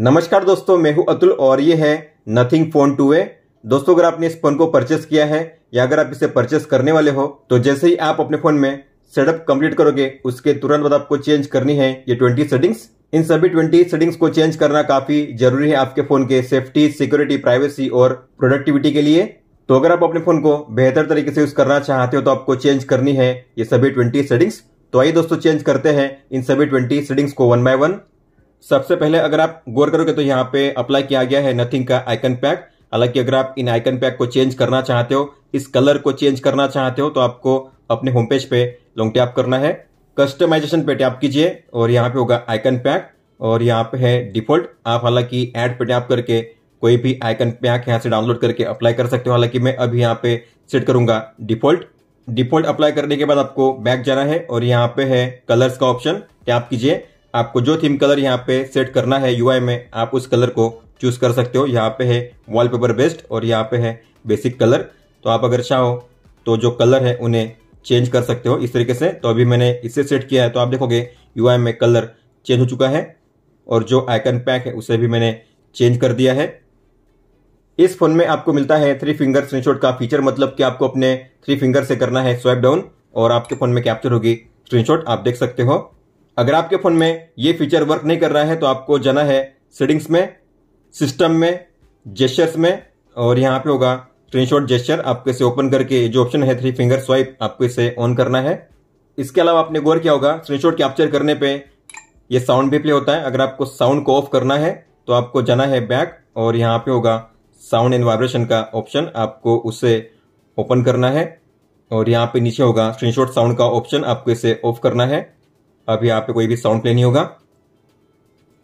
नमस्कार दोस्तों मैं हूं अतुल और ये है नथिंग फोन टू वे दोस्तों अगर आपने इस फोन को परचेस किया है या अगर आप इसे परचेस करने वाले हो तो जैसे ही आप अपने फोन में सेटअप कंप्लीट करोगे उसके तुरंत बाद आपको चेंज करनी है ये ट्वेंटी सेटिंग्स इन सभी ट्वेंटी सेटिंग्स को चेंज करना काफी जरूरी है आपके फोन के सेफ्टी सिक्योरिटी प्राइवेसी और प्रोडक्टिविटी के लिए तो अगर आप अपने फोन को बेहतर तरीके से यूज करना चाहते हो तो आपको चेंज करनी है ये सभी ट्वेंटी सेटिंग्स तो आइए दोस्तों चेंज करते हैं इन सभी ट्वेंटी सेटिंग्स को वन बाय वन सबसे पहले अगर आप गौर करोगे तो यहाँ पे अप्लाई किया गया है नथिंग का आइकन पैक हालांकि अगर आप इन आइकन पैक को चेंज करना चाहते हो इस कलर को चेंज करना चाहते हो तो आपको अपने होम पेज पे लॉन्ग टैप करना है कस्टमाइजेशन पे टैप कीजिए और यहाँ पे होगा आइकन पैक और यहाँ पे है डिफॉल्ट आप हालांकि एड पे टैप करके कोई भी आइकन पैक यहाँ से डाउनलोड करके अप्लाई कर सकते हो हालांकि मैं अभी यहाँ पे सेट करूंगा डिफॉल्ट डिफॉल्ट अप्लाई करने के बाद आपको बैक जाना है और यहाँ पे है कलर्स का ऑप्शन टैप कीजिए आपको जो थीम कलर यहाँ पे सेट करना है यू में आप उस कलर को चूज कर सकते हो यहाँ पे है वॉलपेपर बेस्ड और यहाँ पे है बेसिक कलर तो आप अगर चाहो तो जो कलर है उन्हें चेंज कर सकते हो इस तरीके से तो अभी मैंने इसे सेट किया है तो आप देखोगे यूआई में कलर चेंज हो चुका है और जो आइकन पैक है उसे भी मैंने चेंज कर दिया है इस फोन में आपको मिलता है थ्री फिंगर स्क्रीनशॉट का फीचर मतलब कि आपको अपने थ्री फिंगर से करना है स्वाइप डाउन और आपके फोन में कैप्चर होगी स्क्रीनशॉट आप देख सकते हो अगर आपके फ़ोन में ये फीचर वर्क नहीं कर रहा है तो आपको जाना है सेटिंग्स में सिस्टम में जेस्चर्स में और यहाँ पे होगा स्क्रीनशॉट जेस्टर आपको इसे ओपन करके जो ऑप्शन है थ्री फिंगर स्वाइप आपको इसे ऑन करना है इसके अलावा आपने गौर किया होगा स्क्रीनशॉट कैप्चर करने पे ये साउंड भी प्ले होता है अगर आपको साउंड को ऑफ करना है तो आपको जाना है बैक और यहाँ पे होगा साउंड एंड वाइब्रेशन का ऑप्शन आपको उसे ओपन करना है और यहाँ पे नीचे होगा स्क्रीनशॉट साउंड का ऑप्शन आपको इसे ऑफ करना है अब यहाँ पे कोई भी साउंड प्ले नहीं होगा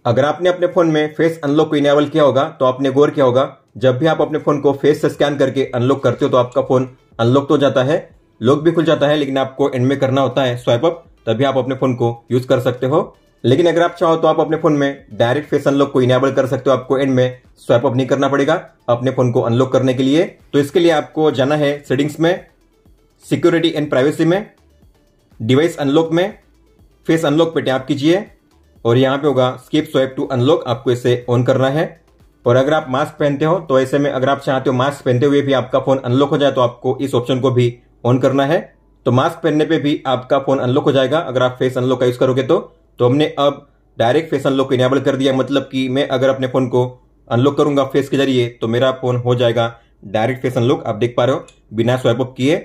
अगर आपने अपने फोन में फेस अनलॉक को इनेबल किया होगा तो आपने गौर किया होगा जब भी आप अपने फोन को फेस से स्कैन करके अनलॉक करते हो तो आपका फोन अनलॉक तो जाता है लॉक भी खुल जाता है लेकिन आपको एंड में करना होता है स्वाइप अप तभी आप अपने फोन को यूज कर सकते हो लेकिन अगर आप चाहो तो आप अपने फोन में डायरेक्ट फेस अनलॉक को इनेबल कर सकते हो आपको एंड में स्वाइप अप नहीं करना पड़ेगा अपने फोन को अनलॉक करने के लिए तो इसके लिए आपको जाना है सेटिंग्स में सिक्योरिटी एंड प्राइवेसी में डिवाइस अनलॉक में फेस अनलॉक पे टैप कीजिए और यहाँ पे होगा स्किप स्वाइप टू अनलॉक आपको इसे ऑन करना है और अगर आप मास्क पहनते हो तो ऐसे में अगर आप चाहते हो मास्क पहनते हुए भी आपका फोन अनलॉक हो जाए तो आपको इस ऑप्शन को भी ऑन करना है तो मास्क पहनने पे भी आपका फोन अनलॉक हो जाएगा अगर आप फेस अनलॉक का यूज करोगे तो तो हमने अब डायरेक्ट फेस अनलॉक इनेबल कर दिया मतलब कि मैं अगर अपने फोन को अनलॉक करूंगा फेस के जरिए तो मेरा फोन हो जाएगा डायरेक्ट फेस अनलॉक आप देख पा रहे हो बिना स्वाइप अप किए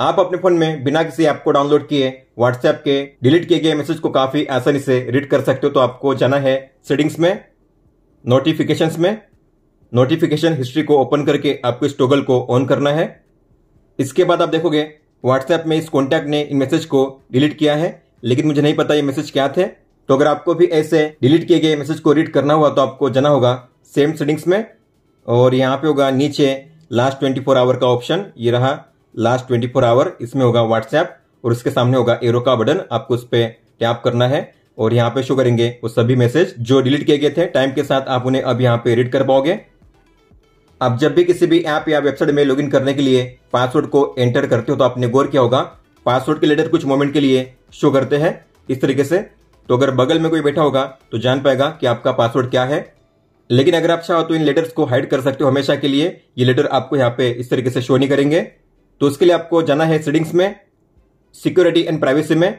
आप अपने फोन में बिना किसी ऐप को डाउनलोड किए व्हाट्सएप के डिलीट किए गए मैसेज को काफी आसानी से रीड कर सकते हो तो आपको जाना है सेटिंग्स में नोटिफिकेशन में नोटिफिकेशन हिस्ट्री को ओपन करके आपको इस टोगल को ऑन करना है इसके बाद आप देखोगे व्हाट्सएप में इस कॉन्टैक्ट ने इन मैसेज को डिलीट किया है लेकिन मुझे नहीं पता ये मैसेज क्या थे तो अगर आपको भी ऐसे डिलीट किए गए मैसेज को रीड करना हुआ तो आपको जाना होगा सेम सेटिंग्स में और यहाँ पे होगा नीचे लास्ट 24 आवर का ऑप्शन ये रहा लास्ट 24 आवर इसमें होगा व्हाट्सएप और उसके सामने होगा एरो का बटन आपको उस पर टैप करना है और यहाँ पे शो करेंगे वो सभी मैसेज जो डिलीट किए गए थे टाइम के साथ आप उन्हें अब यहाँ पे रीड कर पाओगे आप जब भी किसी भी ऐप या वेबसाइट में लॉगिन करने के लिए पासवर्ड को एंटर करते हो तो आपने गौर किया होगा पासवर्ड के लेटर कुछ मोमेंट के लिए शो करते हैं इस तरीके से तो अगर बगल में कोई बैठा होगा तो जान पाएगा कि आपका पासवर्ड क्या है लेकिन अगर आप चाहो तो इन लेटर्स को हाइड कर सकते हो हमेशा के लिए ये लेटर आपको यहाँ पे इस तरीके से शो नहीं करेंगे तो उसके लिए आपको जाना है सेटिंग्स में सिक्योरिटी एंड प्राइवेसी में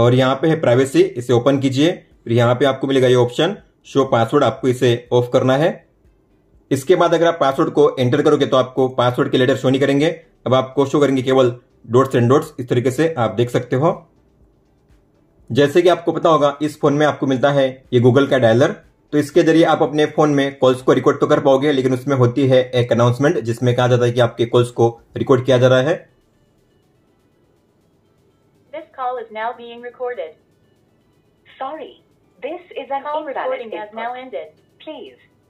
और यहाँ पे है प्राइवेसी इसे ओपन कीजिए फिर यहाँ पे आपको मिलेगा ये ऑप्शन शो पासवर्ड आपको इसे ऑफ करना है इसके बाद अगर आप पासवर्ड को एंटर करोगे तो आपको पासवर्ड के लेटर शो नहीं करेंगे अब आपको शो करेंगे केवल डोट्स एंड डोट्स इस तरीके से आप देख सकते हो जैसे कि आपको पता होगा इस फोन में आपको मिलता है ये गूगल का डायलर तो इसके जरिए आप अपने फोन में कॉल्स को रिकॉर्ड तो कर पाओगे लेकिन उसमें होती है एक अनाउंसमेंट जिसमें कहा जाता है कि आपके कॉल्स को रिकॉर्ड किया जा रहा है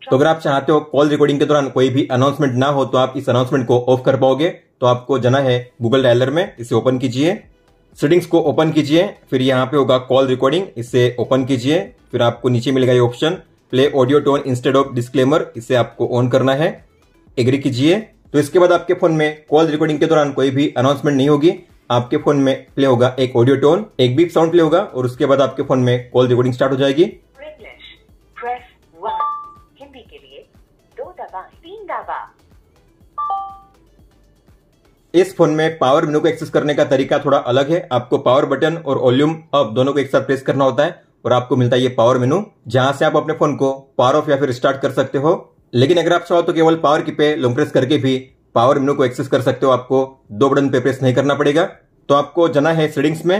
तो अगर आप चाहते हो कॉल रिकॉर्डिंग के दौरान कोई भी अनाउंसमेंट ना हो तो आप इस अनाउंसमेंट को ऑफ कर पाओगे तो आपको जाना है गूगल डायलर में इसे ओपन कीजिए सेटिंग्स को ओपन कीजिए फिर यहाँ पे होगा कॉल रिकॉर्डिंग इसे ओपन कीजिए फिर आपको नीचे मिलेगा ये option play audio tone instead of disclaimer इसे आपको ऑन करना है एग्री कीजिए तो इसके बाद आपके फोन में कॉल रिकॉर्डिंग के दौरान कोई भी अनाउंसमेंट नहीं होगी आपके फोन में प्ले होगा एक ऑडियो टोन एक बीप साउंड प्ले होगा और उसके बाद आपके फोन में कॉल रिकॉर्डिंग स्टार्ट हो जाएगी हिंदी के लिए दो दबा तीन दबा इस फोन में पावर मेनू को एक्सेस करने का तरीका थोड़ा अलग है आपको पावर बटन और वॉल्यूम अप दोनों को एक साथ प्रेस करना होता है और आपको मिलता है ये पावर मेनू जहां से आप अपने फोन को पावर ऑफ या फिर स्टार्ट कर सकते हो लेकिन अगर आप चाहो तो केवल पावर की पे लॉन्ग प्रेस करके भी पावर मेनू को एक्सेस कर सकते हो आपको दो बटन पे प्रेस नहीं करना पड़ेगा तो आपको जाना है सेटिंग्स में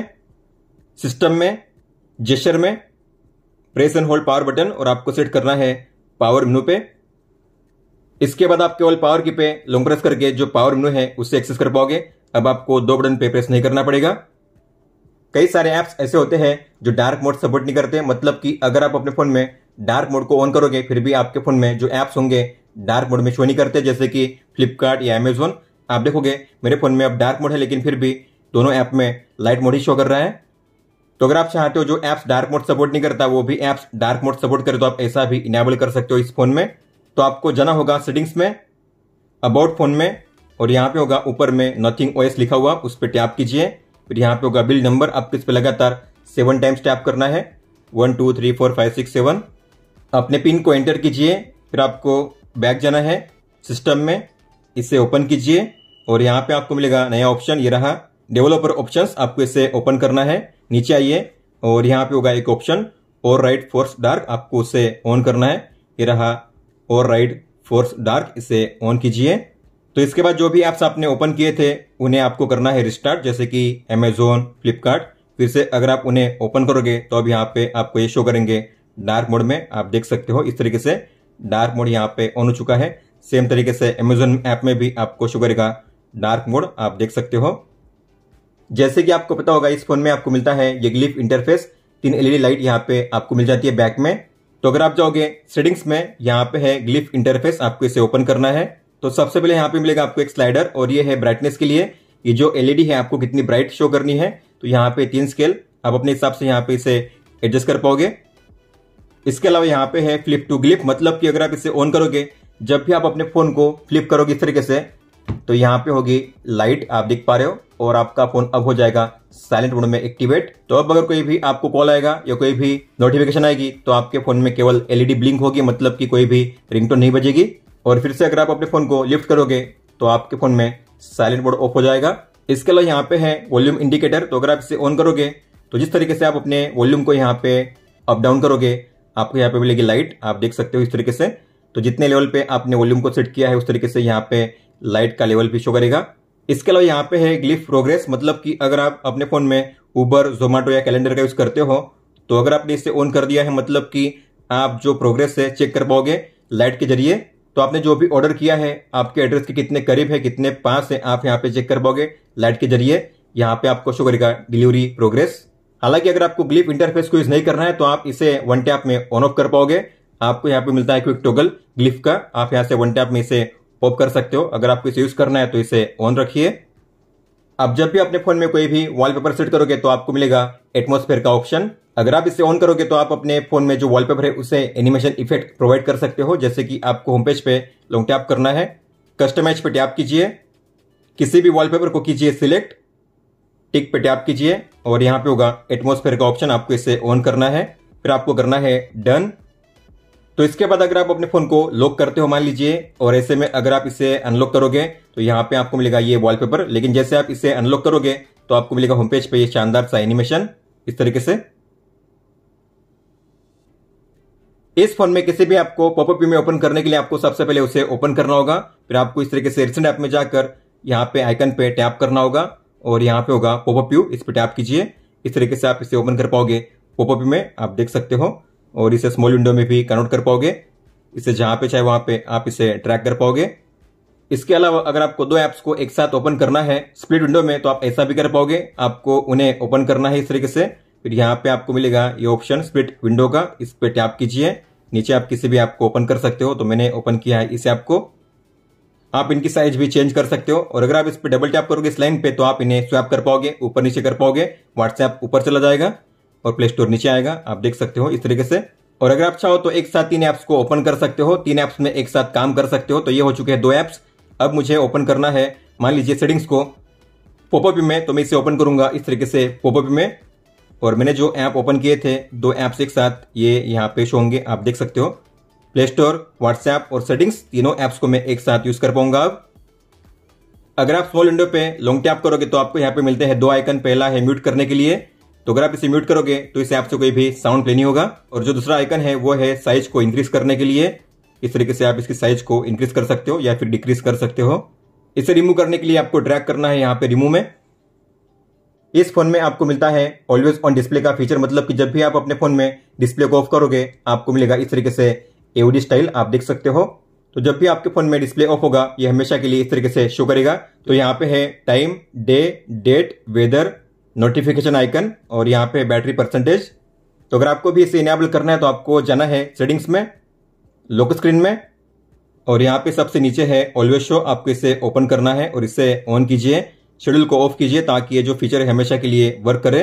सिस्टम में जेस्टर में press and hold power button और आपको सेट करना है पावर मेनू पे इसके बाद आप केवल पावर की पे लॉन्ग प्रेस करके जो पावर मेनू है उससे एक्सेस कर पाओगे अब आपको दो बटन पे प्रेस नहीं करना पड़ेगा कई सारे ऐप्स ऐसे होते हैं जो डार्क मोड सपोर्ट नहीं करते मतलब कि अगर आप अपने फोन में डार्क मोड को ऑन करोगे फिर भी आपके फोन में जो ऐप्स होंगे डार्क मोड में शो नहीं करते जैसे कि फ्लिपकार्ट या अमेजोन आप देखोगे मेरे फोन में अब डार्क मोड है लेकिन फिर भी दोनों ऐप में लाइट मोड ही शो कर रहा है तो अगर आप चाहते हो जो ऐप्स डार्क मोड सपोर्ट नहीं करता वो भी ऐप्स डार्क मोड सपोर्ट करे तो आप ऐसा भी इनेबल कर सकते हो इस फोन में तो आपको जाना होगा सेटिंग्स में अबाउट फोन में और यहाँ पे होगा ऊपर में नथिंग ओएस लिखा हुआ उस पर टैप कीजिए फिर यहाँ पे होगा बिल नंबर आपको इस पर लगातार सेवन टाइम्स टैप करना है one two three four five six seven अपने पिन को एंटर कीजिए फिर आपको बैक जाना है सिस्टम में इसे ओपन कीजिए और यहाँ पे आपको मिलेगा नया ऑप्शन ये रहा डेवलपर ऑप्शंस आपको इसे ओपन करना है नीचे आइए और यहाँ पे होगा एक ऑप्शन और राइट फोर्स डार्क आपको उसे ऑन करना है ये रहा और राइड फोर्स डार्क इसे ऑन कीजिए तो इसके बाद जो भी ऐप्स आपने ओपन किए थे उन्हें आपको करना है रिस्टार्ट जैसे कि अमेजोन फ्लिपकार्ट फिर से अगर आप उन्हें ओपन करोगे तो अब यहाँ पे आपको ये शो करेंगे डार्क मोड में आप देख सकते हो इस तरीके से डार्क मोड यहाँ पे ऑन हो चुका है सेम तरीके से अमेजोन ऐप में भी आपको शो करेगा डार्क मोड आप देख सकते हो जैसे कि आपको पता होगा इस फोन में आपको मिलता है ये ग्लिफ इंटरफेस तीन एलईडी लाइट यहाँ पे आपको मिल जाती है बैक में तो अगर आप जाओगे सेटिंग्स में यहाँ पे है ग्लिफ इंटरफेस आपको इसे ओपन करना है तो सबसे पहले यहाँ पे मिलेगा आपको एक स्लाइडर और ये है ब्राइटनेस के लिए ये जो एलईडी है आपको कितनी ब्राइट शो करनी है तो यहाँ पे तीन स्केल आप अपने हिसाब से यहाँ पे इसे एडजस्ट कर पाओगे इसके अलावा यहाँ पे है फ्लिप टू ग्लिप मतलब कि अगर आप इसे ऑन करोगे जब भी आप अपने फोन को फ्लिप करोगे इस तरीके से तो यहाँ पे होगी लाइट आप देख पा रहे हो और आपका फोन अब हो जाएगा साइलेंट मोड में एक्टिवेट तो अब अगर कोई भी आपको कॉल आएगा या कोई भी नोटिफिकेशन आएगी तो आपके फोन में केवल एलईडी ब्लिंक होगी मतलब कि कोई भी रिंगटोन नहीं बजेगी और फिर से अगर आप अपने फोन को लिफ्ट करोगे तो आपके फोन में साइलेंट मोड ऑफ हो जाएगा इसके अलावा यहाँ पे है वॉल्यूम इंडिकेटर तो अगर आप इसे ऑन करोगे तो जिस तरीके से आप अपने वॉल्यूम को यहाँ पे अप डाउन करोगे आपको यहाँ पे मिलेगी लाइट आप देख सकते हो इस तरीके से तो जितने लेवल पे आपने वॉल्यूम को सेट किया है उस तरीके से यहाँ पे लाइट का लेवल भी शो करेगा इसके अलावा यहाँ पे है ग्लिफ प्रोग्रेस मतलब कि अगर आप अपने फ़ोन में ऊबर जोमेटो या कैलेंडर का यूज़ करते हो तो अगर आपने इसे ऑन कर दिया है मतलब कि आप जो प्रोग्रेस है चेक कर पाओगे लाइट के जरिए तो आपने जो भी ऑर्डर किया है आपके एड्रेस के कितने करीब है कितने पास है आप यहाँ पे चेक कर पाओगे लाइट के जरिए यहाँ पे आपको शो करेगा डिलीवरी प्रोग्रेस हालांकि अगर आपको ग्लिफ इंटरफेस को यूज नहीं करना है तो आप इसे वन टैप में ऑन ऑफ कर पाओगे आपको यहाँ पे मिलता है क्विक टोगल ग्लिफ का आप यहाँ से वन टैप में इसे ऑफ कर सकते हो अगर आपको इसे यूज करना है तो इसे ऑन रखिए अब जब भी अपने फोन में कोई भी वॉलपेपर सेट करोगे तो आपको मिलेगा एटमोस्फेयर का ऑप्शन अगर आप इसे ऑन करोगे तो आप अपने फोन में जो वॉलपेपर है उसे एनिमेशन इफेक्ट प्रोवाइड कर सकते हो जैसे कि आपको होम पेज पे लॉन्ग टैप करना है कस्टमाइज पे टैप कीजिए किसी भी वॉलपेपर को कीजिए सिलेक्ट टिक पे टैप कीजिए और यहाँ पे होगा एटमोस्फेयर का ऑप्शन आपको इसे ऑन करना है फिर आपको करना है डन तो इसके बाद अगर आप अपने फोन को लॉक करते हो मान लीजिए और ऐसे में अगर आप इसे अनलॉक करोगे तो यहाँ पे आपको मिलेगा ये वॉलपेपर लेकिन जैसे आप इसे अनलॉक करोगे तो आपको मिलेगा होमपेज पे ये शानदार सा एनिमेशन इस तरीके से इस फोन में किसी भी आपको पॉपअप में ओपन करने के लिए आपको सबसे पहले उसे ओपन करना होगा फिर आपको इस तरीके से रिसेंट ऐप में जाकर यहाँ पे आइकन पे टैप करना होगा और यहाँ पे होगा पॉपअप इस पर टैप कीजिए इस तरीके से आप इसे ओपन कर पाओगे पॉपअप में आप देख सकते हो और इसे स्मॉल विंडो में भी कन्वर्ट कर पाओगे इसे जहां पे चाहे वहां पे आप इसे ट्रैक कर पाओगे इसके अलावा अगर आपको दो ऐप्स को एक साथ ओपन करना है स्प्लिट विंडो में तो आप ऐसा भी कर पाओगे आपको उन्हें ओपन करना है इस तरीके से फिर यहाँ पे आपको मिलेगा ये ऑप्शन स्प्लिट विंडो का इस पे टैप कीजिए नीचे आप किसी भी ऐप को ओपन कर सकते हो तो मैंने ओपन किया है इस ऐप को आप इनकी साइज भी चेंज कर सकते हो और अगर आप इस पर डबल टैप करोगे इस लाइन पे तो आप इन्हें स्वैप कर पाओगे ऊपर नीचे कर पाओगे व्हाट्सएप ऊपर चला जाएगा और प्ले स्टोर नीचे आएगा आप देख सकते हो इस तरीके से और अगर आप चाहो तो एक साथ तीन ऐप्स को ओपन कर सकते हो तीन ऐप्स में एक साथ काम कर सकते हो तो ये हो चुके हैं दो ऐप्स अब मुझे ओपन करना है मान लीजिए सेटिंग्स को पोपअप में तो मैं इसे ओपन करूंगा इस तरीके से पोपअप में और मैंने जो ऐप ओपन किए थे दो ऐप्स एक साथ ये यहाँ पेश होंगे आप देख सकते हो प्ले स्टोर व्हाट्सएप और सेटिंग्स तीनों ऐप्स को मैं एक साथ यूज कर पाऊंगा अब अगर आप स्मॉल विंडो पे लॉन्ग टैप करोगे तो आपको यहाँ पे मिलते हैं दो आइकन पहला है म्यूट करने के लिए तो अगर आप इसे म्यूट करोगे तो इससे आपसे कोई भी साउंड प्ले नहीं होगा और जो दूसरा आइकन है वो है साइज को इंक्रीज करने के लिए इस तरीके से आप इसकी साइज को इंक्रीज कर सकते हो या फिर डिक्रीज कर सकते हो इसे रिमूव करने के लिए आपको ड्रैग करना है यहाँ पे रिमूव में इस फोन में आपको मिलता है ऑलवेज ऑन डिस्प्ले का फीचर मतलब कि जब भी आप अपने फोन में डिस्प्ले को ऑफ करोगे आपको मिलेगा इस तरीके से एओडी स्टाइल आप देख सकते हो तो जब भी आपके फोन में डिस्प्ले ऑफ होगा ये हमेशा के लिए इस तरीके से शो करेगा तो यहाँ पे है time day date weather notification icon और यहाँ पे बैटरी परसेंटेज तो अगर आपको भी इसे इनेबल करना है तो आपको जाना है सेटिंग्स में लोक स्क्रीन में और यहाँ पे सबसे नीचे है ऑलवेज शो आपको इसे ओपन करना है और इसे ऑन कीजिए शेड्यूल को ऑफ कीजिए ताकि ये जो फीचर है हमेशा के लिए वर्क करे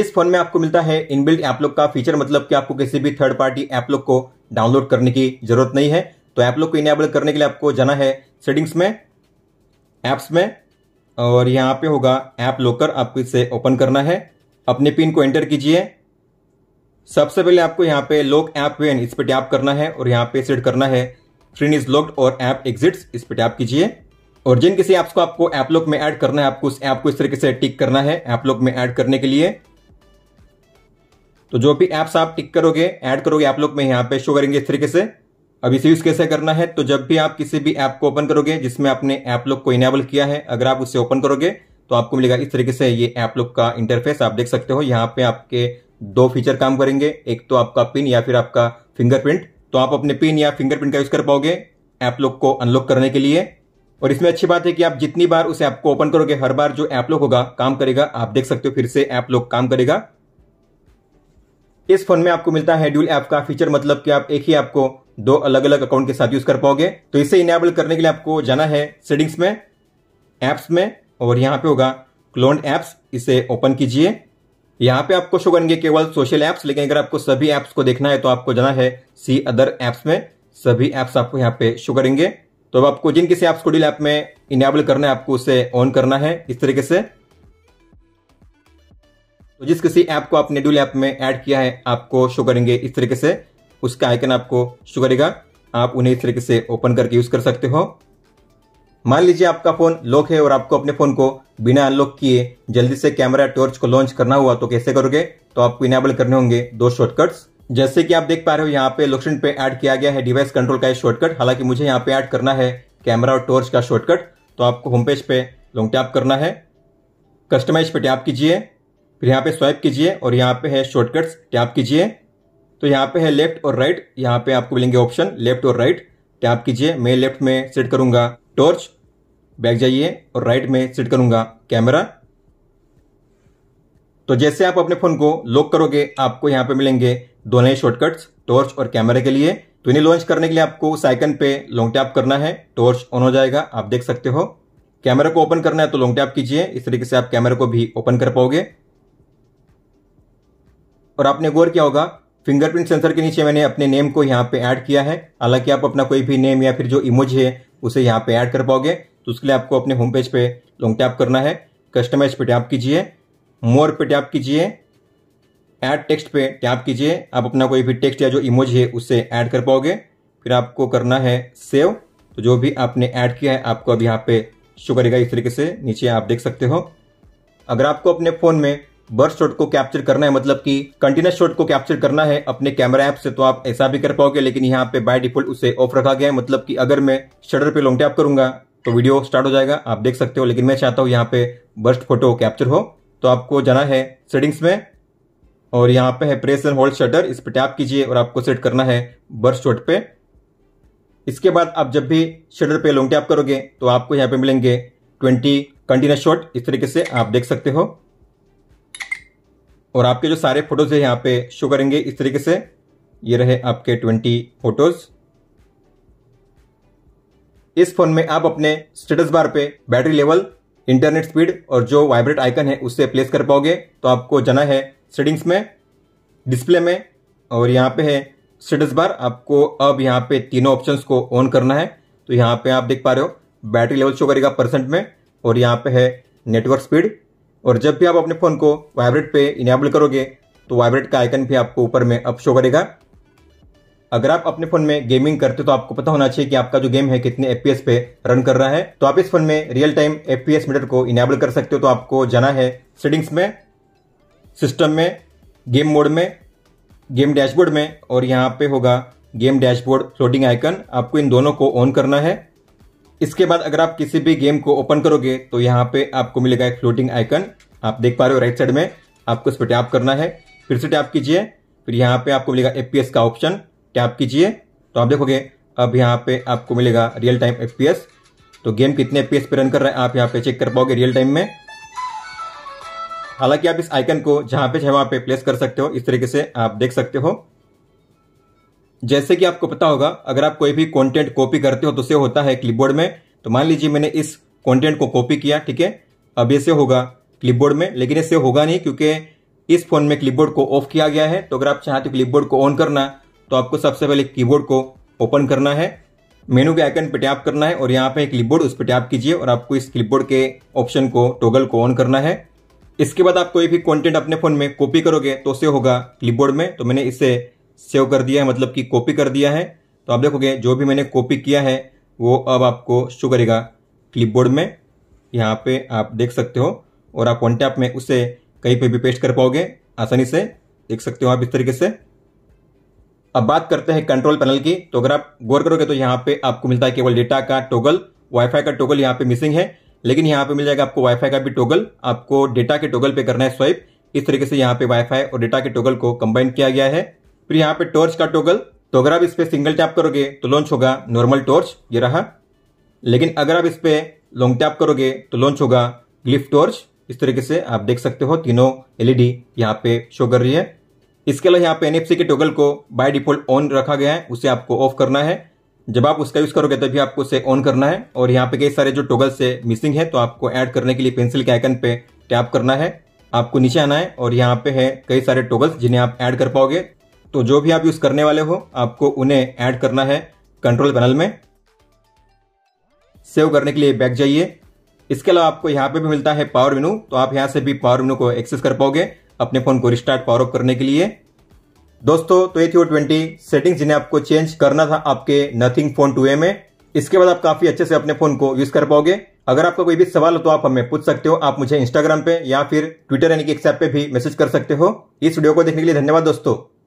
इस फोन में आपको मिलता है इनबिल्ट ऐपलॉक का फीचर मतलब कि आपको किसी भी थर्ड पार्टी ऐपलॉक को डाउनलोड करने की जरूरत नहीं है तो ऐपलॉक को इनेबल करने के लिए आपको जाना है सेटिंग्स में एप्स में और यहाँ पे होगा ऐप लोकर आपको इसे ओपन करना है अपने पिन को एंटर कीजिए सबसे पहले आपको यहाँ पे लॉक ऐप वेन इस पर टैप करना है और यहाँ पे सेट करना है स्क्रीन इज लॉक्ड और ऐप एग्जिट्स इस पर टैप कीजिए और जिन किसी ऐप्स को आपको ऐप लॉक में ऐड करना है आपको उस ऐप को इस तरीके से टिक करना है ऐप लॉक में ऐड करने के लिए तो जो भी ऐप्स आप टिक करोगे ऐड करोगे ऐप लॉक में यहाँ पे शो करेंगे इस तरीके से अब इसे यूज कैसे करना है तो जब भी आप किसी भी ऐप को ओपन करोगे जिसमें आपने ऐप लुक को इनेबल किया है अगर आप उसे ओपन करोगे तो आपको मिलेगा इस तरीके से ये ऐप लुक का इंटरफेस आप देख सकते हो यहाँ पे आपके दो फीचर काम करेंगे एक तो आपका पिन या फिर आपका फिंगरप्रिंट तो आप अपने पिन या फिंगरप्रिंट का यूज कर पाओगे ऐप लुक को अनलॉक करने के लिए और इसमें अच्छी बात है कि आप जितनी बार उस ऐप को ओपन करोगे हर बार जो ऐप लुक होगा काम करेगा आप देख सकते हो फिर से ऐप लुक काम करेगा इस फोन में आपको मिलता है ड्यूल ऐप का फीचर मतलब कि आप एक ही ऐप को दो अलग अलग अकाउंट के साथ यूज कर पाओगे तो इसे इनेबल करने के लिए आपको जाना है सेटिंग्स में एप्स में और यहां पे होगा क्लोन एप्स इसे ओपन कीजिए यहां पे आपको शो करेंगे केवल सोशल एप्स लेकिन अगर आपको सभी एप्स को देखना है तो आपको जाना है सी अदर एप्स में सभी एप्स आपको यहाँ पे शो करेंगे तो अब आपको जिन किसी एप्स को डील ऐप में इनेबल करना है आपको उसे ऑन करना है इस तरीके से तो जिस किसी ऐप को आपने डूल ऐप में ऐड किया है आपको शो करेंगे इस तरीके से उसका आइकन आपको शो करेगा आप उन्हें इस तरीके से ओपन करके यूज कर सकते हो मान लीजिए आपका फोन लॉक है और आपको अपने फोन को बिना अनलॉक किए जल्दी से कैमरा टॉर्च को लॉन्च करना हुआ तो कैसे करोगे तो आपको इनेबल करने होंगे दो शॉर्टकट्स जैसे कि आप देख पा रहे हो यहाँ पे लोकेशन पे ऐड किया गया है डिवाइस कंट्रोल का शॉर्टकट हालांकि मुझे यहाँ पे ऐड करना है कैमरा और टॉर्च का शॉर्टकट तो आपको होम पेज पे लॉन्ग टैप करना है कस्टमाइज पे टैप कीजिए फिर यहाँ पे स्वाइप कीजिए और यहाँ पे है शॉर्टकट्स टैप कीजिए तो यहाँ पे है लेफ्ट और राइट यहां यहाँ पे आपको मिलेंगे ऑप्शन लेफ्ट और राइट टैप कीजिए मैं लेफ्ट में सेट करूंगा टॉर्च बैक जाइए और राइट में सेट करूंगा कैमरा तो जैसे आप अपने फोन को लॉक करोगे आपको यहाँ पे मिलेंगे दोनों ही शॉर्टकट्स टॉर्च और कैमरा के लिए तो इन्हें लॉन्च करने के लिए आपको साइकन पे लॉन्ग टैप करना है टॉर्च ऑन हो जाएगा आप देख सकते हो कैमरा को ओपन करना है तो लॉन्ग टैप कीजिए इस तरीके से आप कैमरा को भी ओपन कर पाओगे और आपने गौर किया होगा फिंगरप्रिंट सेंसर के नीचे मैंने अपने नेम को यहाँ पे ऐड किया है हालांकि आप अपना कोई भी नेम या फिर जो इमोज है उसे यहाँ पे ऐड कर पाओगे तो उसके लिए आपको अपने होम पेज पे लॉन्ग टैप करना है कस्टमाइज पे टैप कीजिए मोर पे टैप कीजिए ऐड टेक्स्ट पे टैप कीजिए आप अपना कोई भी टेक्स्ट या जो इमोज है उससे ऐड कर पाओगे फिर आपको करना है सेव तो जो भी आपने ऐड किया है आपको अब यहाँ पे शो करेगा इस तरीके से नीचे आप देख सकते हो अगर आपको अपने फ़ोन में बर्थ शॉट को कैप्चर करना है मतलब कि कंटिन्यूस शॉट को कैप्चर करना है अपने कैमरा ऐप से तो आप ऐसा भी कर पाओगे लेकिन यहाँ पे बाय डिफॉल्ट उसे ऑफ रखा गया है मतलब कि अगर मैं शटर पे लॉन्ग टैप करूंगा तो वीडियो स्टार्ट हो जाएगा आप देख सकते हो लेकिन मैं चाहता हूँ यहाँ पे बर्स्ट फोटो कैप्चर हो तो आपको जाना है सेटिंग्स में और यहाँ पे है प्रेस एंड होल्ड शटर इस पर टैप कीजिए और आपको सेट करना है बर्स्ट शॉट पे इसके बाद आप जब भी शटर पे लॉन्ग टैप करोगे तो आपको यहाँ पे मिलेंगे ट्वेंटी कंटिन्यूस शॉट इस तरीके से आप देख सकते हो और आपके जो सारे फोटोज़ है यहाँ पे शो करेंगे इस तरीके से ये रहे आपके ट्वेंटी फोटोज़ इस फोन में आप अपने स्टेटस बार पे बैटरी लेवल इंटरनेट स्पीड और जो वाइब्रेट आइकन है उससे प्लेस कर पाओगे तो आपको जाना है सेटिंग्स में डिस्प्ले में और यहाँ पे है स्टेटस बार आपको अब यहाँ पे तीनों ऑप्शंस को ऑन करना है तो यहाँ पे आप देख पा रहे हो बैटरी लेवल शो करेगा परसेंट में और यहाँ पे है नेटवर्क स्पीड और जब भी आप अपने फ़ोन को वाइब्रेट पे इनेबल करोगे तो वाइब्रेट का आइकन भी आपको ऊपर में अप शो करेगा अगर आप अपने फोन में गेमिंग करते तो आपको पता होना चाहिए कि आपका जो गेम है कितने एफपीएस पे रन कर रहा है तो आप इस फोन में रियल टाइम एफपीएस मीटर को इनेबल कर सकते हो तो आपको जाना है सेटिंग्स में सिस्टम में गेम मोड में गेम डैशबोर्ड में और यहाँ पे होगा गेम डैशबोर्ड फ्लोटिंग आइकन आपको इन दोनों को ऑन करना है इसके बाद अगर आप किसी भी गेम को ओपन करोगे तो यहाँ पे आपको मिलेगा एक फ्लोटिंग आइकन आप देख पा रहे हो राइट साइड में आपको इस पर टैप करना है फिर से टैप कीजिए फिर यहाँ पे आपको मिलेगा एफ का ऑप्शन टैप कीजिए तो आप देखोगे अब यहाँ पे आपको मिलेगा रियल टाइम एफ तो गेम कितने एफ पे रन कर रहा है आप यहाँ पे चेक कर पाओगे रियल टाइम में हालांकि आप इस आइकन को जहां पे वहां पे प्लेस कर सकते हो इस तरीके से आप देख सकते हो जैसे कि आपको पता होगा अगर आप कोई भी कंटेंट कॉपी करते हो तो से होता है क्लिपबोर्ड में तो मान लीजिए मैंने इस कंटेंट को कॉपी किया ठीक है अब ये से होगा क्लिपबोर्ड में लेकिन ऐसे होगा नहीं क्योंकि इस फोन में क्लिपबोर्ड को ऑफ किया गया है तो अगर आप चाहते हो क्लिपबोर्ड को ऑन करना तो आपको सबसे पहले कीबोर्ड को ओपन करना है मेनू के आइकन पे टैप करना है और यहाँ पे क्लिपबोर्ड उस पर टैप कीजिए और आपको इस क्लिपबोर्ड के ऑप्शन को टोगल को ऑन करना है इसके बाद आप कोई भी कंटेंट अपने फोन में कॉपी करोगे तो उसे होगा क्लिपबोर्ड में तो मैंने इसे सेव कर दिया है मतलब कि कॉपी कर दिया है तो आप देखोगे जो भी मैंने कॉपी किया है वो अब आपको शो करेगा क्लिपबोर्ड में यहाँ पे आप देख सकते हो और आप वन में उसे कहीं पे भी पेस्ट कर पाओगे आसानी से देख सकते हो आप इस तरीके से अब बात करते हैं कंट्रोल पैनल की तो अगर आप गौर करोगे तो यहाँ पे आपको मिलता है केवल डेटा का टोगल वाईफाई का टोगल यहाँ पे मिसिंग है लेकिन यहाँ पे मिल जाएगा आपको वाईफाई का भी टोगल आपको डेटा के टोगल पे करना है स्वाइप इस तरीके से यहाँ पे वाईफाई और डेटा के टोगल को कंबाइन किया गया है फिर यहाँ पे टॉर्च का टोगल तो अगर आप इस पर सिंगल टैप करोगे तो लॉन्च होगा नॉर्मल टॉर्च ये रहा लेकिन अगर आप इस पर लॉन्ग टैप करोगे तो लॉन्च होगा ग्लिफ टॉर्च इस तरीके से आप देख सकते हो तीनों एलईडी यहाँ पे शो कर रही है इसके अलावा यहाँ पे एनएफसी के टोगल को बाय डिफॉल्ट ऑन रखा गया है उसे आपको ऑफ करना है जब आप उसका यूज करोगे तभी आपको उसे ऑन करना है और यहाँ पे कई सारे जो टोगल से मिसिंग है तो आपको ऐड करने के लिए पेंसिल के आइकन पे टैप करना है आपको नीचे आना है और यहाँ पे है कई सारे टोगल्स जिन्हें आप ऐड कर पाओगे तो जो भी आप यूज करने वाले हो आपको उन्हें ऐड करना है कंट्रोल पैनल में सेव करने के लिए बैक जाइए इसके अलावा आपको यहां पे भी मिलता है पावर मेनू तो आप यहां से भी पावर मेनू को एक्सेस कर पाओगे अपने फोन को रिस्टार्ट पावर ऑफ करने के लिए दोस्तों तो ये थी वो ट्वेंटी सेटिंग्स जिन्हें आपको चेंज करना था आपके नथिंग फोन टू में इसके बाद आप काफी अच्छे से अपने फोन को यूज कर पाओगे अगर आपका कोई भी सवाल हो तो आप हमें पूछ सकते हो आप मुझे इंस्टाग्राम पे या फिर ट्विटर यानी कि एक्सएप पे भी मैसेज कर सकते हो इस वीडियो को देखने के लिए धन्यवाद दोस्तों